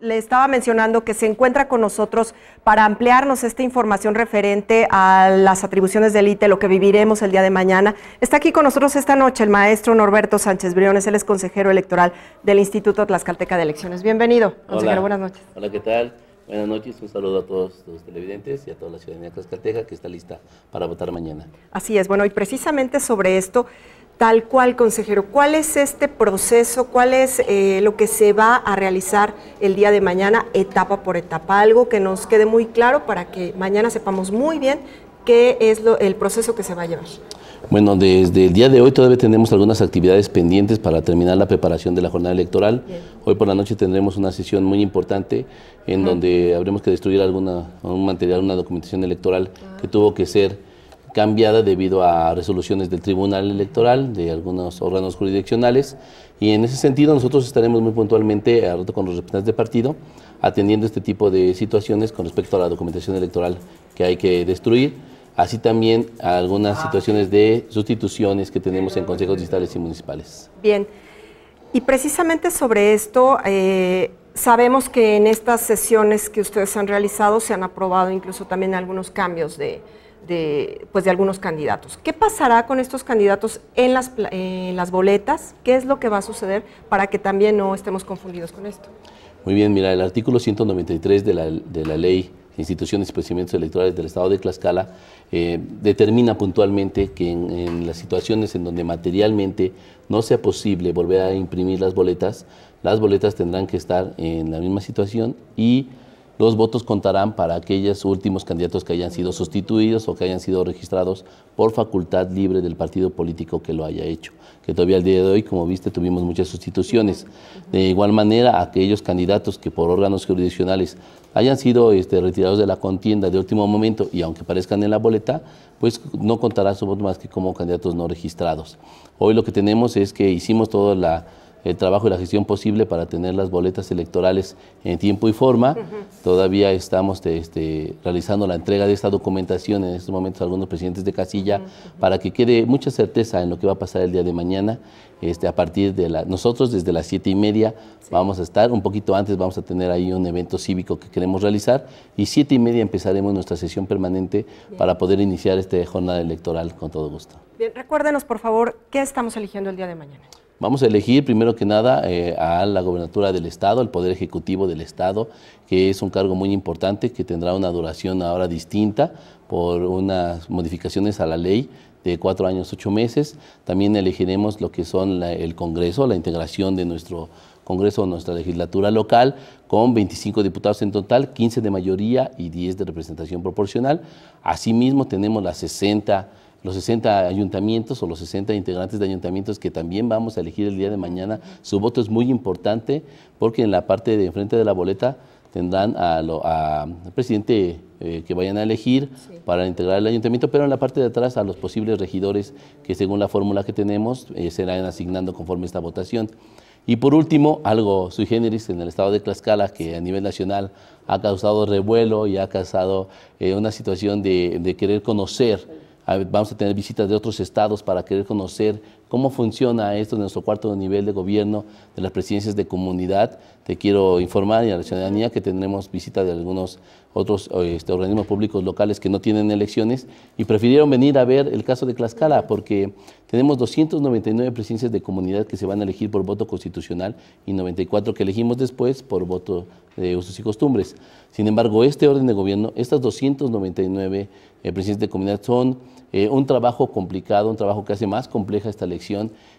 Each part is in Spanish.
le estaba mencionando que se encuentra con nosotros para ampliarnos esta información referente a las atribuciones del ITE, lo que viviremos el día de mañana. Está aquí con nosotros esta noche el maestro Norberto Sánchez Briones, él es consejero electoral del Instituto Tlaxcalteca de Elecciones. Bienvenido, consejero, buenas noches. Hola, ¿qué tal? Buenas noches, un saludo a todos los televidentes y a toda la ciudadanía tlaxcalteca que está lista para votar mañana. Así es, bueno, y precisamente sobre esto Tal cual, consejero. ¿Cuál es este proceso? ¿Cuál es eh, lo que se va a realizar el día de mañana, etapa por etapa? Algo que nos quede muy claro para que mañana sepamos muy bien qué es lo, el proceso que se va a llevar. Bueno, desde el día de hoy todavía tenemos algunas actividades pendientes para terminar la preparación de la jornada electoral. Hoy por la noche tendremos una sesión muy importante en donde habremos que destruir alguna, material, una documentación electoral que ah. tuvo que ser cambiada debido a resoluciones del Tribunal Electoral, de algunos órganos jurisdiccionales, y en ese sentido nosotros estaremos muy puntualmente, a con los representantes de partido, atendiendo este tipo de situaciones con respecto a la documentación electoral que hay que destruir, así también a algunas ah, situaciones de sustituciones que tenemos en consejos distales y municipales. Bien, y precisamente sobre esto... Eh, Sabemos que en estas sesiones que ustedes han realizado se han aprobado incluso también algunos cambios de, pues de algunos candidatos. ¿Qué pasará con estos candidatos en las, boletas? ¿Qué es lo que va a suceder para que también no estemos confundidos con esto? Muy bien, mira, el artículo 193 de la, de la ley instituciones y procedimientos electorales del Estado de Tlaxcala, eh, determina puntualmente que en, en, las situaciones en donde materialmente no sea posible volver a imprimir las boletas, las boletas tendrán que estar en la misma situación y los votos contarán para aquellos últimos candidatos que hayan sido sustituidos o que hayan sido registrados por facultad libre del partido político que lo haya hecho. Que todavía al día de hoy, como viste, tuvimos muchas sustituciones. De igual manera, aquellos candidatos que por órganos jurisdiccionales hayan sido este, retirados de la contienda de último momento y aunque aparezcan en la boleta, pues no contará su voto más que como candidatos no registrados. Hoy lo que tenemos es que hicimos toda la el trabajo y la gestión posible para tener las boletas electorales en tiempo y forma. Todavía estamos este, realizando la entrega de esta documentación en estos momentos a algunos presidentes de casilla para que quede mucha certeza en lo que va a pasar el día de mañana. Este, a partir de nosotros desde las siete y media vamos a estar, un poquito antes vamos a tener ahí un evento cívico que queremos realizar y siete y media empezaremos nuestra sesión permanente para poder iniciar esta jornada electoral con todo gusto. Bien, recuérdenos por favor qué estamos eligiendo el día de mañana. Vamos a elegir primero que nada eh, a la gobernatura del Estado, al Poder Ejecutivo del Estado, que es un cargo muy importante que tendrá una duración ahora distinta por unas modificaciones a la ley de cuatro años, ocho meses. También elegiremos lo que son el Congreso, la integración de nuestro Congreso, nuestra legislatura local, con 25 diputados en total, 15 de mayoría y 10 de representación proporcional. Asimismo, tenemos las 60 los 60 ayuntamientos o los 60 integrantes de ayuntamientos que también vamos a elegir el día de mañana. Su voto es muy importante porque en la parte de enfrente de la boleta tendrán al a presidente eh, que vayan a elegir para integrar el ayuntamiento, pero en la parte de atrás a los posibles regidores que según la fórmula que tenemos eh, serán asignando conforme esta votación. Y por último, algo sui generis en el estado de Tlaxcala, que a nivel nacional ha causado revuelo y ha causado eh, una situación de querer conocer vamos a tener visitas de otros estados para querer conocer cómo funciona esto en nuestro cuarto nivel de gobierno de las presidencias de comunidad. Te quiero informar y a la ciudadanía que tendremos visita de algunos otros este, organismos públicos locales que no tienen elecciones y prefirieron venir a ver el caso de Tlaxcala porque tenemos 299 presidencias de comunidad que se van a elegir por voto constitucional y 94 que elegimos después por voto de usos y costumbres. Sin embargo, este orden de gobierno, estas 299 eh, presidencias de comunidad son eh, un trabajo complicado, un trabajo que hace más compleja esta ley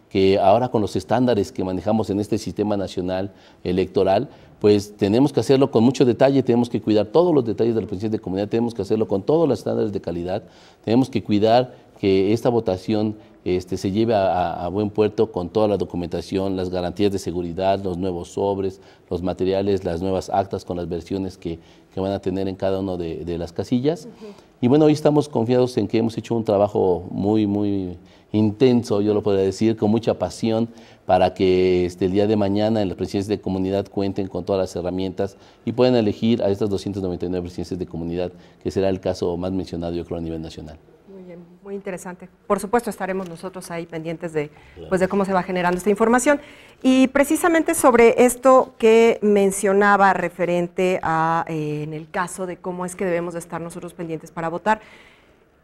que ahora con los estándares que manejamos en este sistema nacional electoral, pues tenemos que hacerlo con mucho detalle, tenemos que cuidar todos los detalles de la presencia de comunidad, tenemos que hacerlo con todos los estándares de calidad, tenemos que cuidar que esta votación este, se lleve a, buen puerto con toda la documentación, las garantías de seguridad, los nuevos sobres, los materiales, las nuevas actas con las versiones que, van a tener en cada una de, las casillas. Y bueno, hoy estamos confiados en que hemos hecho un trabajo muy, muy intenso, yo lo podría decir, con mucha pasión, para que este, el día de mañana en las presidencias de comunidad cuenten con todas las herramientas y puedan elegir a estas 299 presidencias de comunidad, que será el caso más mencionado, yo creo, a nivel nacional. Muy bien, muy interesante. Por supuesto, estaremos nosotros ahí pendientes de, pues, de cómo se va generando esta información. Y precisamente sobre esto que mencionaba referente a, eh, en el caso de cómo es que debemos de estar nosotros pendientes para votar,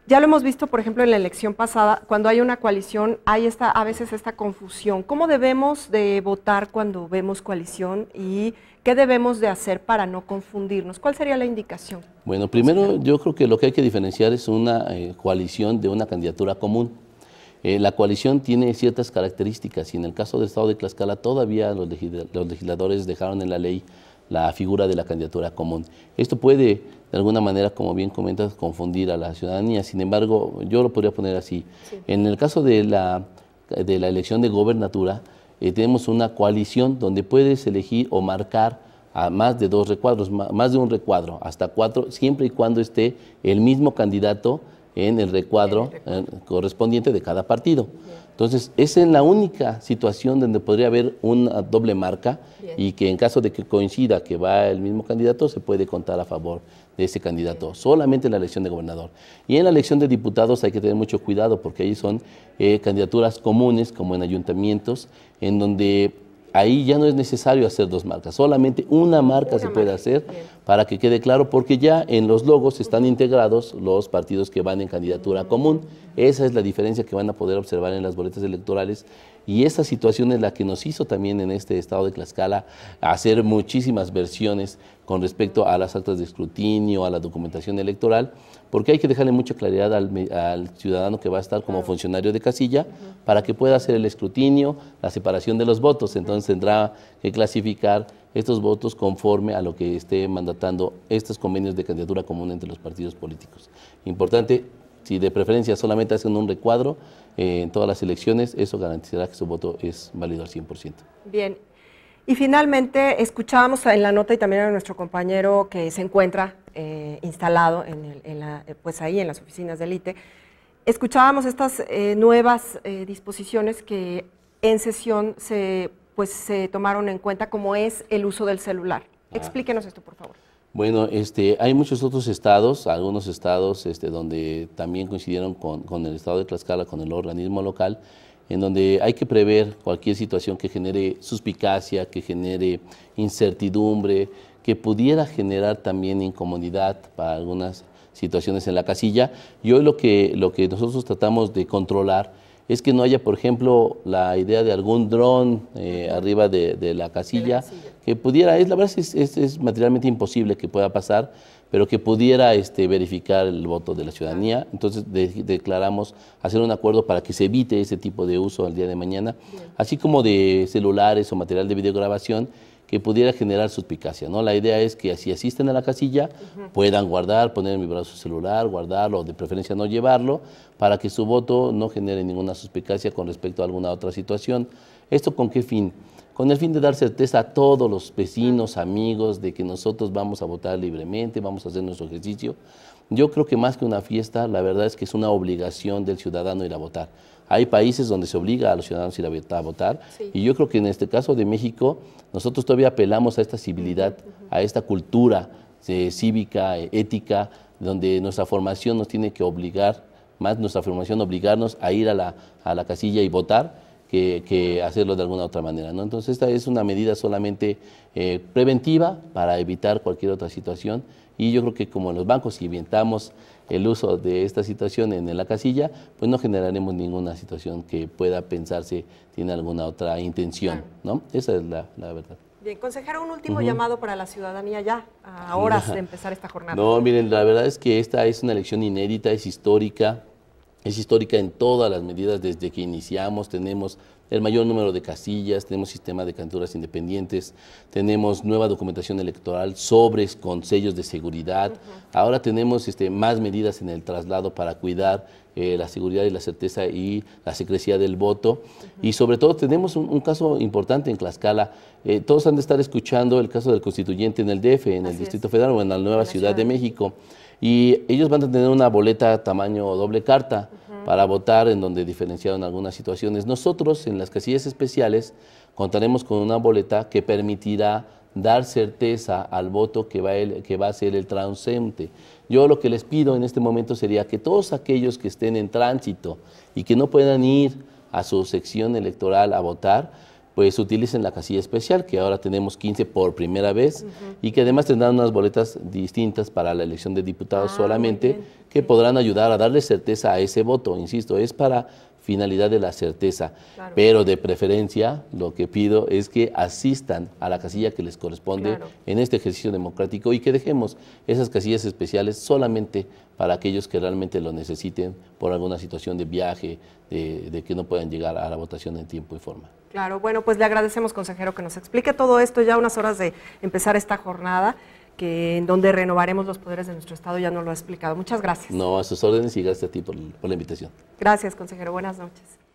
ya lo hemos visto, por ejemplo, en la elección pasada, cuando hay una coalición, hay esta, a veces esta confusión. ¿Cómo debemos de votar cuando vemos coalición y qué debemos de hacer para no confundirnos? ¿Cuál sería la indicación? Bueno, primero yo creo que lo que hay que diferenciar es una eh, coalición de una candidatura común. Eh, la coalición tiene ciertas características y en el caso del Estado de Tlaxcala todavía los, legisladores dejaron en la ley la figura de la candidatura común. Esto puede de alguna manera, como bien comentas, confundir a la ciudadanía. Sin embargo, yo lo podría poner así. En el caso de la, de la elección de gobernatura, eh, tenemos una coalición donde puedes elegir o marcar a más de dos recuadros, más de un recuadro, hasta cuatro, siempre y cuando esté el mismo candidato en el recuadro correspondiente de cada partido. Entonces, esa es la única situación donde podría haber una doble marca y que en caso de que coincida que va el mismo candidato, se puede contar a favor de ese candidato, solamente en la elección de gobernador. Y en la elección de diputados hay que tener mucho cuidado porque ahí son eh, candidaturas comunes, como en ayuntamientos, en donde ahí ya no es necesario hacer dos marcas, solamente una marca se puede hacer para que quede claro, porque ya en los logos están integrados los partidos que van en candidatura común. Esa es la diferencia que van a poder observar en las boletas electorales y esa situación es la que nos hizo también en este estado de Tlaxcala hacer muchísimas versiones con respecto a las actas de escrutinio, a la documentación electoral, porque hay que dejarle mucha claridad al, al ciudadano que va a estar como funcionario de casilla para que pueda hacer el escrutinio, la separación de los votos. Entonces tendrá que clasificar estos votos conforme a lo que esté mandatando estos convenios de candidatura común entre los partidos políticos. Importante, si de preferencia solamente hacen un recuadro eh, en todas las elecciones, eso garantizará que su voto es válido al 100%. Bien. Y finalmente, escuchábamos en la nota y también a nuestro compañero que se encuentra eh, instalado en, el, eh, pues ahí en las oficinas del ITE, escuchábamos estas nuevas disposiciones que en sesión se pues se tomaron en cuenta cómo es el uso del celular. Ah. Explíquenos esto, por favor. Bueno, este, hay muchos otros estados, algunos estados este, donde también coincidieron con, el estado de Tlaxcala, con el organismo local, en donde hay que prever cualquier situación que genere suspicacia, que genere incertidumbre, que pudiera generar también incomodidad para algunas situaciones en la casilla. Y hoy lo que, lo que nosotros tratamos de controlar es que no haya, por ejemplo, la idea de algún dron eh, arriba de, la casilla, que pudiera, es, la verdad es, es, es, materialmente imposible que pueda pasar, pero que pudiera este, verificar el voto de la ciudadanía. Entonces declaramos hacer un acuerdo para que se evite ese tipo de uso al día de mañana, así como de celulares o material de videograbación que pudiera generar suspicacia. ¿no? La idea es que si asisten a la casilla puedan guardar, poner en mi brazo celular, guardarlo, de preferencia no llevarlo, para que su voto no genere ninguna suspicacia con respecto a alguna otra situación. ¿Esto con qué fin? Con el fin de dar certeza a todos los vecinos, amigos, de que nosotros vamos a votar libremente, vamos a hacer nuestro ejercicio. Yo creo que más que una fiesta, la verdad es que es una obligación del ciudadano ir a votar. Hay países donde se obliga a los ciudadanos a ir a votar y yo creo que en este caso de México nosotros todavía apelamos a esta civilidad, a esta cultura eh, cívica, eh, ética, donde nuestra formación nos tiene que obligar, más nuestra formación obligarnos a ir a la, a la casilla y votar que, hacerlo de alguna otra manera. ¿no? Entonces, esta es una medida solamente eh, preventiva para evitar cualquier otra situación y yo creo que como en los bancos, si inventamos el uso de esta situación en la casilla, pues no generaremos ninguna situación que pueda pensarse tiene alguna otra intención. ¿no? Esa es la, la verdad. Bien, consejero, un último llamado para la ciudadanía ya, a horas de empezar esta jornada. No, miren, la verdad es que esta es una elección inédita, es histórica, es histórica en todas las medidas desde que iniciamos. Tenemos el mayor número de casillas, tenemos sistema de candidaturas independientes, tenemos nueva documentación electoral, sobres con sellos de seguridad. Ahora tenemos este, más medidas en el traslado para cuidar eh, la seguridad y la certeza y la secrecía del voto. Y sobre todo tenemos un, caso importante en Tlaxcala. Eh, todos han de estar escuchando el caso del constituyente en el DF, en el Distrito Federal o en la nueva Ciudad, De México y ellos van a tener una boleta tamaño doble carta para votar en donde diferenciaron algunas situaciones. Nosotros en las casillas especiales contaremos con una boleta que permitirá dar certeza al voto que va, que va a ser el transeunte. Yo lo que les pido en este momento sería que todos aquellos que estén en tránsito y que no puedan ir a su sección electoral a votar, pues utilicen la casilla especial, que ahora tenemos 15 por primera vez, y que además tendrán unas boletas distintas para la elección de diputados ah, solamente, que podrán ayudar a darle certeza a ese voto. Insisto, es para finalidad de la certeza. Pero de preferencia, lo que pido es que asistan a la casilla que les corresponde en este ejercicio democrático y que dejemos esas casillas especiales solamente para aquellos que realmente lo necesiten por alguna situación de viaje, de, de, que no puedan llegar a la votación en tiempo y forma. Claro, bueno, pues le agradecemos, consejero, que nos explique todo esto ya unas horas de empezar esta jornada que en donde renovaremos los poderes de nuestro Estado, ya nos lo ha explicado. Muchas gracias. No, a sus órdenes y gracias a ti por la invitación. Gracias, consejero. Buenas noches.